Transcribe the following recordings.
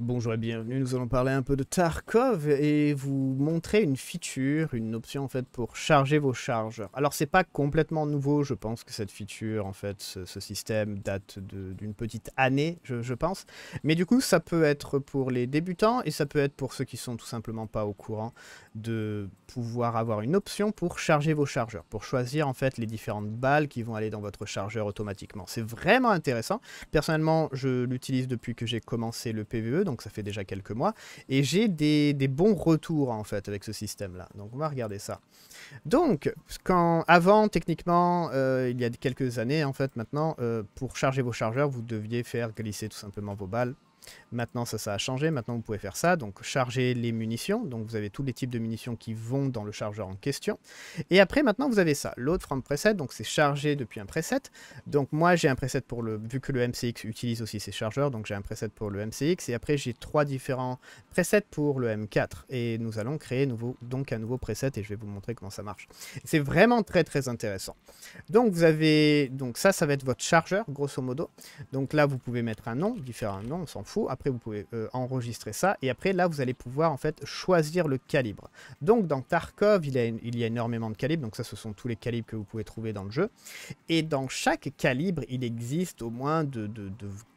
Bonjour et bienvenue, nous allons parler un peu de Tarkov et vous montrer une feature, une option en fait pour charger vos chargeurs. Alors c'est pas complètement nouveau, je pense que cette feature, en fait, ce, système date d'une petite année, je, je, pense. Mais du coup ça peut être pour les débutants et ça peut être pour ceux qui sont tout simplement pas au courant de pouvoir avoir une option pour charger vos chargeurs, pour choisir en fait les différentes balles qui vont aller dans votre chargeur automatiquement. C'est vraiment intéressant. Personnellement je l'utilise depuis que j'ai commencé le PVE, donc ça fait déjà quelques mois. Et j'ai des, bons retours en fait avec ce système-là. Donc on va regarder ça. Donc, quand, avant, techniquement, euh, il y a quelques années en fait maintenant, euh, pour charger vos chargeurs, vous deviez faire glisser tout simplement vos balles Maintenant, ça, ça a changé. Maintenant, vous pouvez faire ça. Donc, charger les munitions. Donc, vous avez tous les types de munitions qui vont dans le chargeur en question. Et après, maintenant, vous avez ça. L'autre from preset. Donc, c'est chargé depuis un preset. Donc, moi, j'ai un preset pour le. Vu que le MCX utilise aussi ses chargeurs, donc j'ai un preset pour le MCX. Et après, j'ai trois différents presets pour le M4. Et nous allons créer nouveau, donc un nouveau preset. Et je vais vous montrer comment ça marche. C'est vraiment très, très intéressant. Donc, vous avez. Donc, ça, ça va être votre chargeur, grosso modo. Donc, là, vous pouvez mettre un nom, différents noms, on s'en fout après, vous pouvez euh, enregistrer ça. Et après, là, vous allez pouvoir en fait choisir le calibre. Donc, dans Tarkov, il y a, il y a énormément de calibres. Donc, ça, ce sont tous les calibres que vous pouvez trouver dans le jeu. Et dans chaque calibre, il existe au moins de,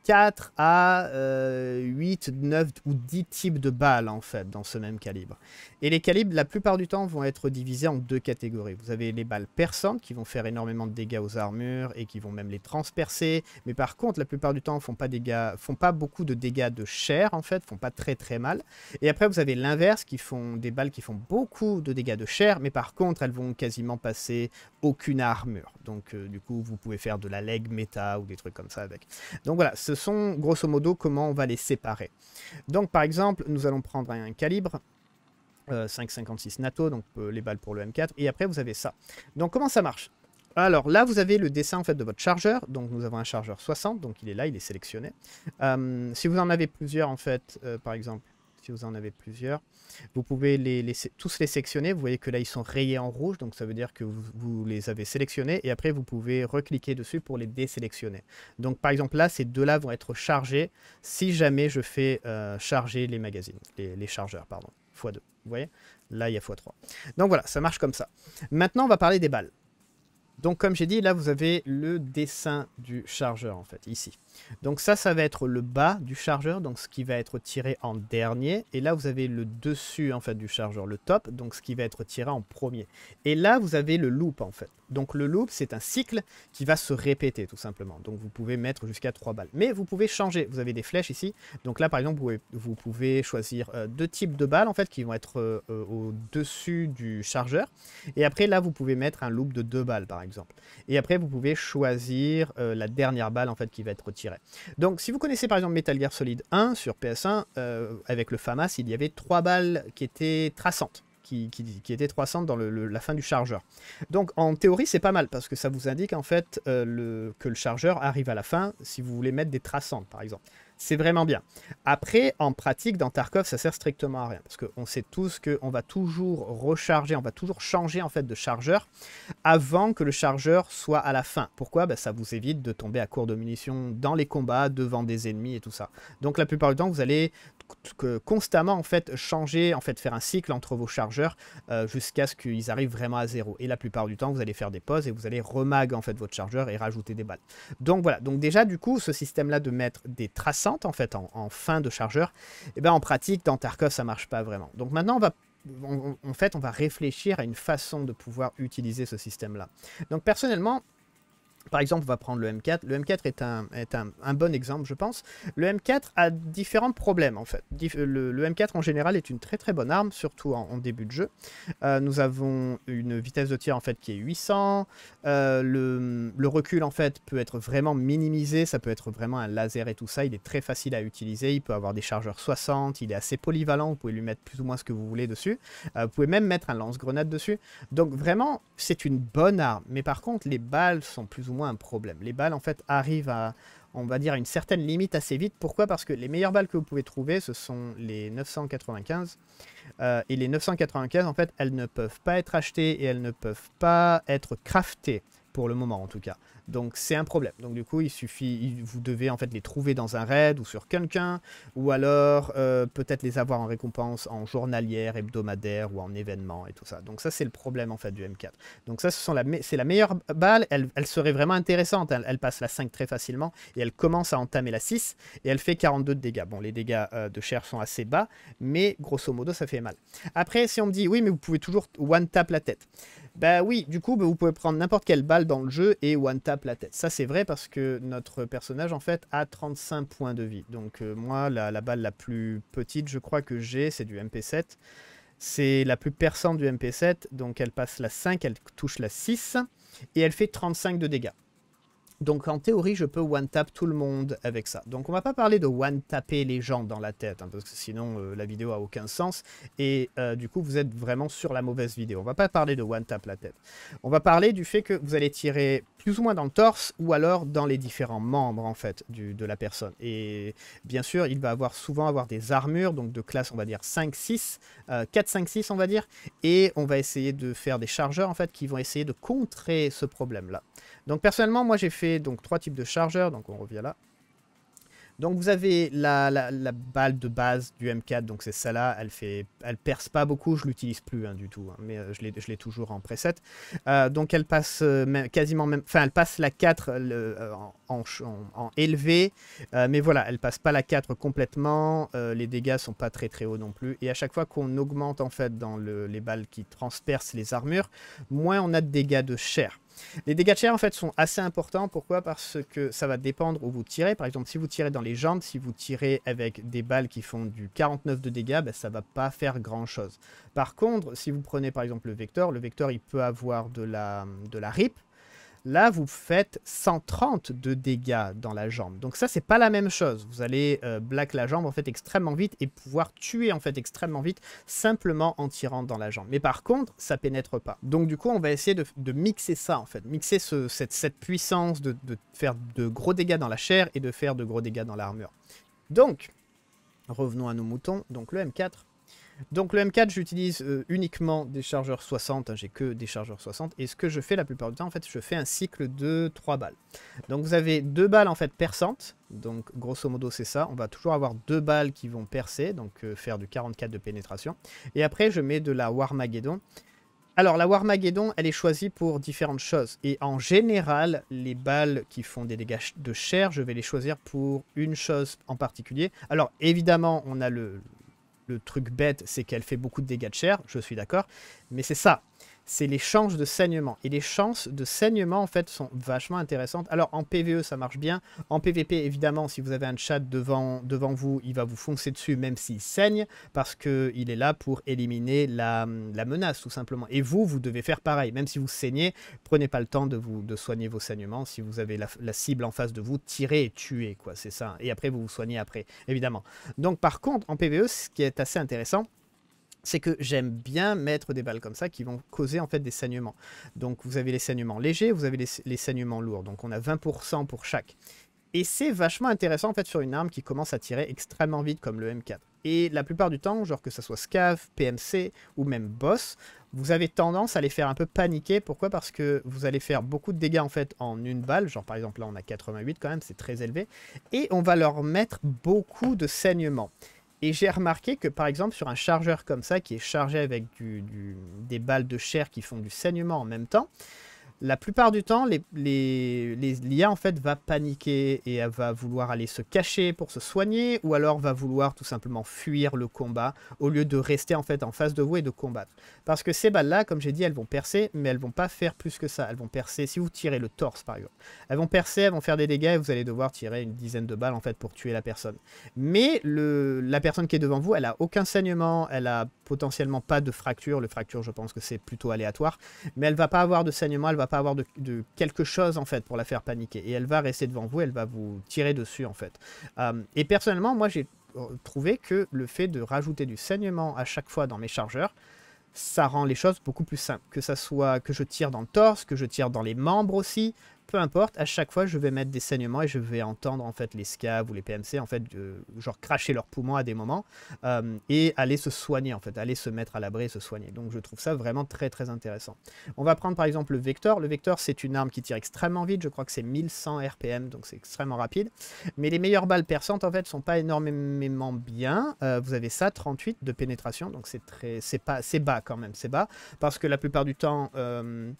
4 à 8, euh, 9 ou 10 types de balles en fait dans ce même calibre. Et les calibres, la plupart du temps, vont être divisés en deux catégories. Vous avez les balles perçantes qui vont faire énormément de dégâts aux armures et qui vont même les transpercer. Mais par contre, la plupart du temps, font pas dégâts, font pas beaucoup de dégâts de chair en fait, font pas très très mal. Et après vous avez l'inverse qui font des balles qui font beaucoup de dégâts de chair, mais par contre elles vont quasiment passer aucune armure. Donc euh, du coup vous pouvez faire de la leg méta ou des trucs comme ça avec. Donc voilà, ce sont grosso modo comment on va les séparer. Donc par exemple nous allons prendre un calibre. 5,56 euh, NATO, donc euh, les balles pour le M4, et après vous avez ça. Donc comment ça marche alors là, vous avez le dessin en fait de votre chargeur. Donc nous avons un chargeur 60, donc il est là, il est sélectionné. Euh, si vous en avez plusieurs en fait, euh, par exemple, si vous en avez plusieurs, vous pouvez les, tous les sélectionner. Vous voyez que là, ils sont rayés en rouge, donc ça veut dire que vous, les avez sélectionnés. Et après, vous pouvez recliquer dessus pour les désélectionner. Donc par exemple là, ces deux-là vont être chargés si jamais je fais euh, charger les magazines, les, chargeurs, pardon, x2. Vous voyez Là, il y a x3. Donc voilà, ça marche comme ça. Maintenant, on va parler des balles. Donc comme j'ai dit, là vous avez le dessin du chargeur en fait, ici. Donc ça, ça va être le bas du chargeur, donc ce qui va être tiré en dernier. Et là vous avez le dessus en fait du chargeur, le top, donc ce qui va être tiré en premier. Et là vous avez le loop en fait. Donc le loop, c'est un cycle qui va se répéter tout simplement. Donc vous pouvez mettre jusqu'à 3 balles. Mais vous pouvez changer. Vous avez des flèches ici. Donc là, par exemple, vous pouvez, choisir euh, deux types de balles en fait qui vont être euh, euh, au-dessus du chargeur. Et après, là, vous pouvez mettre un loop de 2 balles par exemple. Et après, vous pouvez choisir la dernière balle en fait qui va être retirée. Donc si vous connaissez par exemple Metal Gear Solid 1 sur PS1, avec le FAMAS, il y avait 3 balles qui étaient traçantes qui, qui, qui était 300 dans la fin du chargeur. Donc en théorie c'est pas mal parce que ça vous indique en fait euh, que le chargeur arrive à la fin si vous voulez mettre des traçantes par exemple. C'est vraiment bien. Après, en pratique, dans Tarkov, ça sert strictement à rien. Parce qu'on sait tous qu'on va toujours recharger, on va toujours changer en fait de chargeur avant que le chargeur soit à la fin. Pourquoi bah, Ça vous évite de tomber à court de munitions dans les combats, devant des ennemis et tout ça. Donc la plupart du temps, vous allez constamment en fait changer, en fait faire un cycle entre vos chargeurs euh, jusqu'à ce qu'ils arrivent vraiment à zéro. Et la plupart du temps, vous allez faire des pauses et vous allez remag en fait votre chargeur et rajouter des balles. Donc voilà. Donc déjà du coup, ce système-là de mettre des traçantes en fait en, fin de chargeur, et eh ben en pratique dans Tarkov ça marche pas vraiment. Donc maintenant on va en fait, on va réfléchir à une façon de pouvoir utiliser ce système-là. Donc personnellement, par exemple, on va prendre le M4. Le M4 est un, est un, bon exemple, je pense. Le M4 a différents problèmes, en fait. Le, M4, en général, est une très très bonne arme, surtout en, début de jeu. Euh, nous avons une vitesse de tir, en fait, qui est 800. Euh, le, recul, en fait, peut être vraiment minimisé. Ça peut être vraiment un laser et tout ça. Il est très facile à utiliser. Il peut avoir des chargeurs 60. Il est assez polyvalent. Vous pouvez lui mettre plus ou moins ce que vous voulez dessus. Euh, vous pouvez même mettre un lance-grenade dessus. Donc, vraiment, c'est une bonne arme. Mais par contre, les balles sont plus ou moins un problème. Les balles, en fait, arrivent à, on va dire, à une certaine limite assez vite. Pourquoi Parce que les meilleures balles que vous pouvez trouver, ce sont les 995. Euh, et les 995, en fait, elles ne peuvent pas être achetées et elles ne peuvent pas être craftées pour le moment en tout cas. Donc c'est un problème. Donc du coup, il suffit, vous devez en fait les trouver dans un raid ou sur quelqu'un, ou alors euh, peut-être les avoir en récompense en journalière, hebdomadaire ou en événement et tout ça. Donc ça c'est le problème en fait du M4. Donc ça, c'est la, la meilleure balle. Elle, serait vraiment intéressante. Elle, passe la 5 très facilement et elle commence à entamer la 6 et elle fait 42 de dégâts. Bon, les dégâts euh, de chair sont assez bas, mais grosso modo ça fait mal. Après, si on me dit oui, mais vous pouvez toujours one tap la tête. Bah oui, du coup, bah, vous pouvez prendre n'importe quelle balle dans le jeu et one tap la tête. Ça, c'est vrai parce que notre personnage, en fait, a 35 points de vie. Donc euh, moi, la, la, balle la plus petite, je crois que j'ai, c'est du MP7. C'est la plus perçante du MP7, donc elle passe la 5, elle touche la 6, et elle fait 35 de dégâts. Donc en théorie, je peux one-tap tout le monde avec ça. Donc on va pas parler de one-taper les gens dans la tête, hein, parce que sinon euh, la vidéo a aucun sens, et euh, du coup vous êtes vraiment sur la mauvaise vidéo. On va pas parler de one-tap la tête. On va parler du fait que vous allez tirer plus ou moins dans le torse, ou alors dans les différents membres en fait de la personne. Et bien sûr, il va avoir souvent avoir des armures, donc de classe on va dire 5-6, 4-5-6 euh, on va dire, et on va essayer de faire des chargeurs en fait qui vont essayer de contrer ce problème-là. Donc personnellement, moi j'ai fait donc trois types de chargeurs, donc on revient là. Donc vous avez la, balle de base du M4, donc c'est celle-là, elle fait, elle perce pas beaucoup, je l'utilise plus hein, du tout, hein, mais euh, je l'ai toujours en preset. Euh, donc elle passe euh, quasiment même, enfin elle passe la 4 en, élevé, mais voilà, elle passe pas la 4 complètement, les dégâts sont pas très très hauts non plus, et à chaque fois qu'on augmente en fait dans les balles qui transpercent les armures, moins on a de dégâts de chair. Les dégâts de chair, en fait, sont assez importants. Pourquoi Parce que ça va dépendre où vous tirez. Par exemple, si vous tirez dans les jambes, si vous tirez avec des balles qui font du 49 de dégâts, ça ben, ça va pas faire grand-chose. Par contre, si vous prenez par exemple le vecteur, le vecteur, il peut avoir de la, de la rip, Là, vous faites 130 de dégâts dans la jambe. Donc ça, c'est pas la même chose. Vous allez euh, black la jambe en fait extrêmement vite et pouvoir tuer en fait extrêmement vite simplement en tirant dans la jambe. Mais par contre, ça pénètre pas. Donc du coup, on va essayer de, mixer ça en fait. Mixer cette, puissance de, de faire de gros dégâts dans la chair et de faire de gros dégâts dans l'armure. Donc, revenons à nos moutons. Donc le M4, donc le M4, j'utilise euh, uniquement des chargeurs 60, hein, j'ai que des chargeurs 60, et ce que je fais la plupart du temps, en fait, je fais un cycle de 3 balles. Donc vous avez 2 balles en fait perçantes, donc grosso modo c'est ça, on va toujours avoir 2 balles qui vont percer, donc euh, faire du 44 de pénétration, et après je mets de la Warmageddon. Alors la Warmageddon, elle est choisie pour différentes choses, et en général, les balles qui font des dégâts de chair, je vais les choisir pour une chose en particulier. Alors évidemment, on a le le truc bête, c'est qu'elle fait beaucoup de dégâts de chair, je suis d'accord, mais c'est ça c'est les chances de saignement. Et les chances de saignement, en fait, sont vachement intéressantes. Alors, en PvE, ça marche bien. En PvP, évidemment, si vous avez un chat devant, devant vous, il va vous foncer dessus, même s'il saigne, parce qu'il est là pour éliminer la, menace, tout simplement. Et vous, vous devez faire pareil. Même si vous saignez, prenez pas le temps de, vous, de soigner vos saignements. Si vous avez la, la cible en face de vous, tirez et tuez, quoi, c'est ça. Et après, vous vous soignez après, évidemment. Donc, par contre, en PvE, ce qui est assez intéressant, c'est que j'aime bien mettre des balles comme ça qui vont causer en fait des saignements. Donc vous avez les saignements légers, vous avez les, saignements lourds. Donc on a 20% pour chaque. Et c'est vachement intéressant en fait sur une arme qui commence à tirer extrêmement vite comme le M4. Et la plupart du temps, genre que ça soit SCAV, PMC ou même Boss, vous avez tendance à les faire un peu paniquer. Pourquoi Parce que vous allez faire beaucoup de dégâts en fait en une balle. Genre par exemple là on a 88 quand même, c'est très élevé. Et on va leur mettre beaucoup de saignements. Et j'ai remarqué que par exemple sur un chargeur comme ça, qui est chargé avec des balles de chair qui font du saignement en même temps, la plupart du temps, l'IA les, les, en fait va paniquer et elle va vouloir aller se cacher pour se soigner ou alors va vouloir tout simplement fuir le combat au lieu de rester en fait en face de vous et de combattre. Parce que ces balles-là, comme j'ai dit, elles vont percer, mais elles vont pas faire plus que ça. Elles vont percer, si vous tirez le torse par exemple, elles vont percer, elles vont faire des dégâts et vous allez devoir tirer une dizaine de balles en fait pour tuer la personne. Mais le, la personne qui est devant vous, elle a aucun saignement, elle a potentiellement pas de fracture. Le fracture, je pense que c'est plutôt aléatoire, mais elle va pas avoir de saignement, elle va va pas avoir de, quelque chose en fait pour la faire paniquer. Et elle va rester devant vous, elle va vous tirer dessus en fait. Euh, et personnellement, moi j'ai euh, trouvé que le fait de rajouter du saignement à chaque fois dans mes chargeurs, ça rend les choses beaucoup plus simples. Que ça soit que je tire dans le torse, que je tire dans les membres aussi, peu importe, à chaque fois, je vais mettre des saignements et je vais entendre en fait les scaves ou les PMC, en fait, genre cracher leurs poumons à des moments euh, et aller se soigner, en fait, aller se mettre à l'abri et se soigner. Donc, je trouve ça vraiment très, très intéressant. On va prendre par exemple le Vector. Le Vector, c'est une arme qui tire extrêmement vite. Je crois que c'est 1100 RPM, donc c'est extrêmement rapide. Mais les meilleures balles perçantes, en fait, sont pas énormément bien. Euh, vous avez ça, 38 de pénétration, donc c'est très, c'est pas, c'est bas quand même, c'est bas, parce que la plupart du temps. Euh,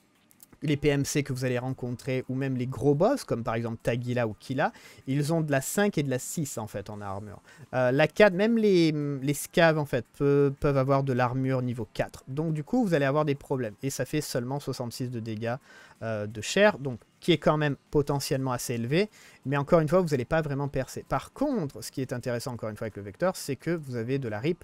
les PMC que vous allez rencontrer, ou même les gros boss, comme par exemple Tagila ou Kila, ils ont de la 5 et de la 6 en fait en armure. Euh, la 4, même les, les scaves en fait, peuvent avoir de l'armure niveau 4. Donc du coup, vous allez avoir des problèmes. Et ça fait seulement 66 de dégâts euh, de chair, donc qui est quand même potentiellement assez élevé, mais encore une fois, vous n'allez pas vraiment percer. Par contre, ce qui est intéressant encore une fois avec le vecteur, c'est que vous avez de la rip,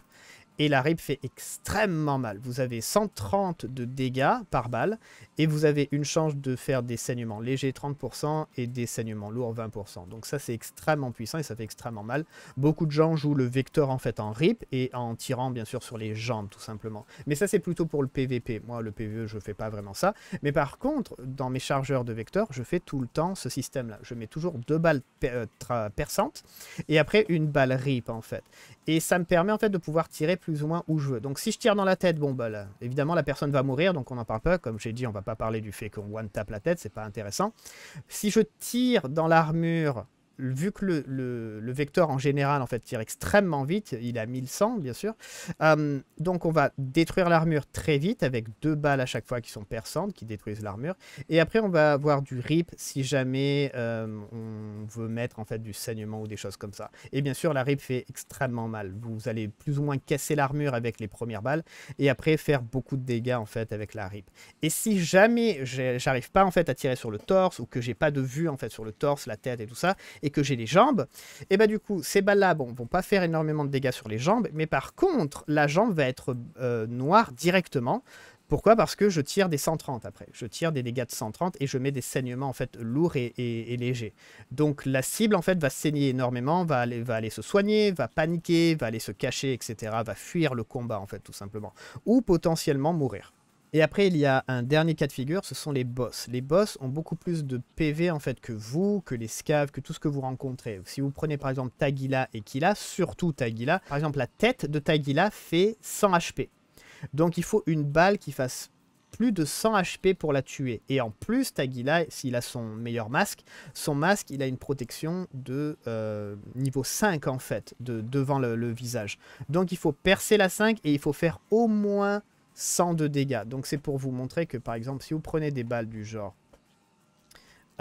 et la rip fait extrêmement mal. Vous avez 130 de dégâts par balle et vous avez une chance de faire des saignements légers 30% et des saignements lourds 20%. Donc ça c'est extrêmement puissant et ça fait extrêmement mal. Beaucoup de gens jouent le vecteur en fait en rip et en tirant bien sûr sur les jambes tout simplement. Mais ça c'est plutôt pour le PVP. Moi le PVE je fais pas vraiment ça. Mais par contre dans mes chargeurs de vecteur je fais tout le temps ce système là. Je mets toujours deux balles euh, perçantes et après une balle rip en fait. Et ça me permet en fait de pouvoir tirer plus ou moins où je veux. Donc si je tire dans la tête, bon bah évidemment la personne va mourir, donc on n'en parle pas. Comme j'ai dit, on va pas parler du fait qu'on one tape la tête, c'est pas intéressant. Si je tire dans l'armure, vu que le, le, vecteur en général en fait tire extrêmement vite, il a 1100 bien sûr, euh, donc on va détruire l'armure très vite avec deux balles à chaque fois qui sont perçantes, qui détruisent l'armure, et après on va avoir du rip si jamais euh, on veut mettre en fait du saignement ou des choses comme ça. Et bien sûr la rip fait extrêmement mal, vous allez plus ou moins casser l'armure avec les premières balles et après faire beaucoup de dégâts en fait avec la rip. Et si jamais j'arrive pas en fait à tirer sur le torse ou que j'ai pas de vue en fait sur le torse, la tête et tout ça, et que j'ai les jambes, et eh bah ben, du coup, ces balles-là, bon, vont pas faire énormément de dégâts sur les jambes, mais par contre, la jambe va être euh, noire directement. Pourquoi Parce que je tire des 130 après. Je tire des dégâts de 130 et je mets des saignements en fait lourds et, légers. Donc la cible en fait va saigner énormément, va aller, va aller se soigner, va paniquer, va aller se cacher, etc. Va fuir le combat en fait tout simplement. Ou potentiellement mourir. Et après, il y a un dernier cas de figure, ce sont les boss. Les boss ont beaucoup plus de PV en fait que vous, que les scaves, que tout ce que vous rencontrez. Si vous prenez par exemple Tagila et Kila, surtout Tagila, par exemple la tête de Tagila fait 100 HP. Donc il faut une balle qui fasse plus de 100 HP pour la tuer. Et en plus, Tagila, s'il a son meilleur masque, son masque, il a une protection de euh, niveau 5 en fait, de, devant le visage. Donc il faut percer la 5 et il faut faire au moins 100 de dégâts. Donc c'est pour vous montrer que par exemple si vous prenez des balles du genre...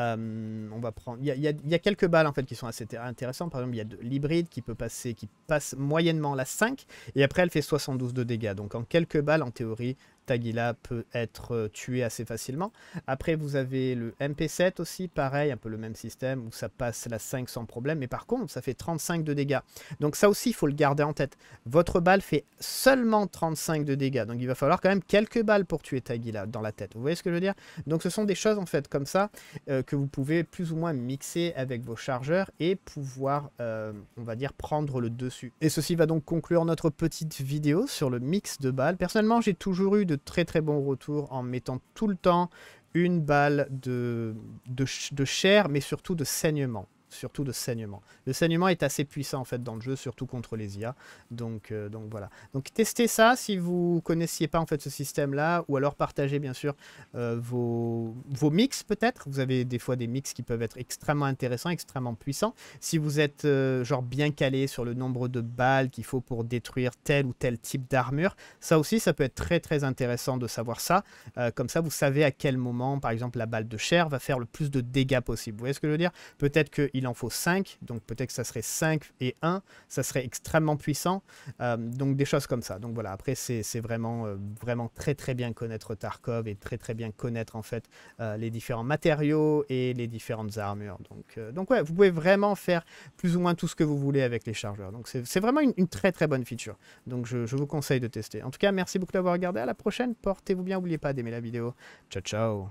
Euh, on va prendre. Il y, y, a quelques balles en fait qui sont assez intéressantes. Par exemple, il y a l'hybride qui peut passer, qui passe moyennement la 5 et après elle fait 72 de dégâts. Donc en quelques balles, en théorie, Tagila peut être euh, tué assez facilement. Après, vous avez le MP7 aussi, pareil, un peu le même système, où ça passe la 5 sans problème. Mais par contre, ça fait 35 de dégâts. Donc ça aussi, il faut le garder en tête. Votre balle fait seulement 35 de dégâts. Donc il va falloir quand même quelques balles pour tuer Tagila dans la tête. Vous voyez ce que je veux dire Donc ce sont des choses, en fait, comme ça, euh, que vous pouvez plus ou moins mixer avec vos chargeurs et pouvoir, euh, on va dire, prendre le dessus. Et ceci va donc conclure notre petite vidéo sur le mix de balles. Personnellement, j'ai toujours eu de très très bon retour en mettant tout le temps une balle de, de chair, mais surtout de saignement surtout de saignement. Le saignement est assez puissant en fait dans le jeu, surtout contre les IA. Donc, euh, donc voilà. Donc testez ça si vous connaissiez pas en fait ce système là, ou alors partagez bien sûr euh, vos, vos mix peut-être. Vous avez des fois des mix qui peuvent être extrêmement intéressants, extrêmement puissants. Si vous êtes euh, genre bien calé sur le nombre de balles qu'il faut pour détruire tel ou tel type d'armure, ça aussi ça peut être très très intéressant de savoir ça. comme ça vous savez à quel moment par exemple la balle de chair va faire le plus de dégâts possible. Vous voyez ce que je veux dire Peut-être que il en faut 5, donc peut-être que ça serait 5 et 1, ça serait extrêmement puissant, euh, donc des choses comme ça. Donc voilà, après c'est vraiment, euh, vraiment très très bien connaître Tarkov et très très bien connaître en fait euh, les différents matériaux et les différentes armures. Donc, donc ouais, vous pouvez vraiment faire plus ou moins tout ce que vous voulez avec les chargeurs, donc c'est vraiment une, très très bonne feature, donc je, je vous conseille de tester. En tout cas, merci beaucoup d'avoir regardé, à la prochaine, portez-vous bien, n'oubliez pas d'aimer la vidéo, ciao ciao